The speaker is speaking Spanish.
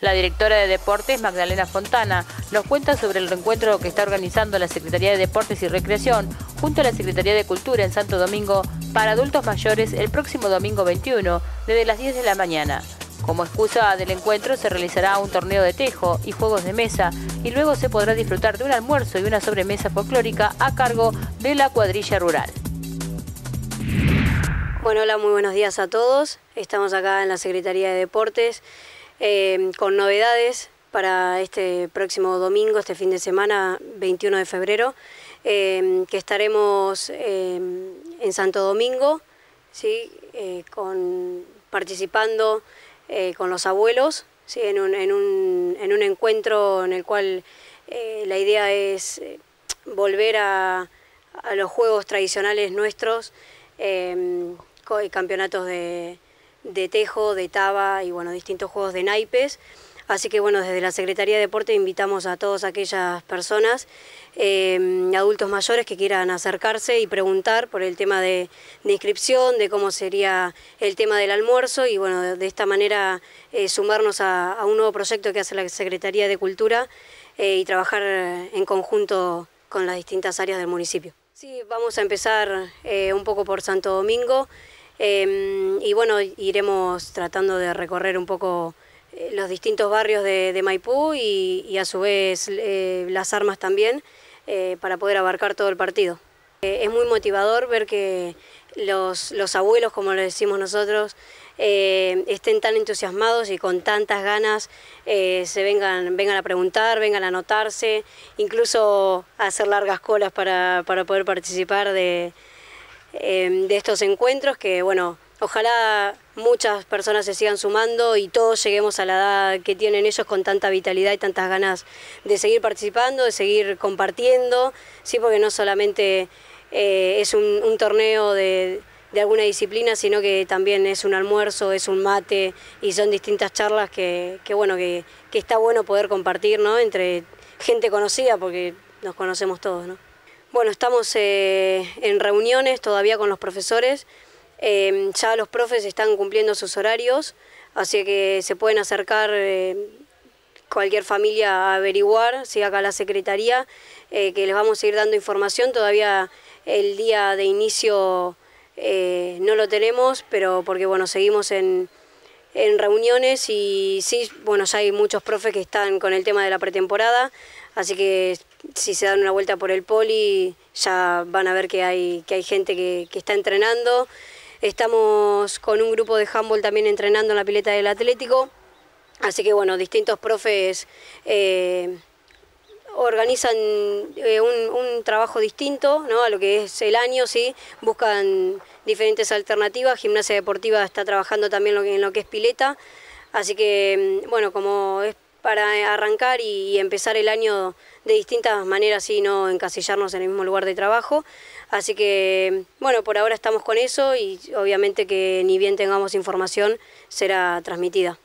La directora de Deportes, Magdalena Fontana, nos cuenta sobre el reencuentro que está organizando la Secretaría de Deportes y Recreación junto a la Secretaría de Cultura en Santo Domingo para adultos mayores el próximo domingo 21, desde las 10 de la mañana. Como excusa del encuentro se realizará un torneo de tejo y juegos de mesa y luego se podrá disfrutar de un almuerzo y una sobremesa folclórica a cargo de la cuadrilla rural. Bueno, hola, muy buenos días a todos. Estamos acá en la Secretaría de Deportes Em, con novedades para este próximo domingo, este fin de semana, 21 de febrero, em, que estaremos em, en Santo Domingo, ¿sí? Eh, con, participando eh, con los abuelos en, un, encuentro en el cual eh, la idea es volver a, los juegos tradicionales nuestros, campeonatos de de tejo, de taba y bueno, distintos juegos de naipes. Así que bueno, desde la Secretaría de Deporte invitamos a todas aquellas personas, em, adultos mayores que quieran acercarse y preguntar por el tema de, inscripción, de cómo sería el tema del almuerzo y bueno, de, esta manera eh, sumarnos a, un nuevo proyecto que hace la Secretaría de Cultura eh, y trabajar en conjunto con las distintas áreas del municipio. Sí, vamos a empezar eh, un poco por Santo Domingo. Em, y bueno, iremos tratando de recorrer un poco eh, los distintos barrios de, Maipú y, a su vez eh, las armas también eh, para poder abarcar todo el partido. es muy motivador ver que los, abuelos, como le decimos nosotros, estén tan entusiasmados y con tantas ganas se vengan, vengan a preguntar, vengan a anotarse, incluso a hacer largas colas para, para poder participar de, Em, de estos encuentros que, bueno, ojalá muchas personas se sigan sumando y todos lleguemos a la edad que tienen ellos con tanta vitalidad y tantas ganas de seguir participando, de seguir compartiendo, sí, porque no solamente eh, es un, torneo de alguna disciplina, sino que también es un almuerzo, es un mate y son distintas charlas que, bueno, que, está bueno poder compartir, Entre gente conocida, porque nos conocemos todos, ¿no? Bueno, estamos eh, en reuniones todavía con los profesores. Eh, ya los profes están cumpliendo sus horarios, así que se pueden acercar eh, cualquier familia a averiguar, si acá la Secretaría, que les vamos a ir dando información. Todavía el día de inicio no lo tenemos, pero porque bueno, seguimos en en reuniones y sí, bueno, ya hay muchos profes que están con el tema de la pretemporada, así que si se dan una vuelta por el poli ya van a ver que hay, que hay gente que, está entrenando. Estamos con un grupo de handball también entrenando en la pileta del Atlético, así que bueno, distintos profes... Eh, organizan eh, un, trabajo distinto ¿no? a lo que es el año, ¿sí? buscan diferentes alternativas, gimnasia deportiva está trabajando también en lo que es pileta, así que mm, bueno, como es para arrancar y, empezar el año de distintas maneras y no encasillarnos en el mismo lugar de trabajo. Así que, mm, bueno, por ahora estamos con eso y obviamente que ni bien tengamos información será transmitida.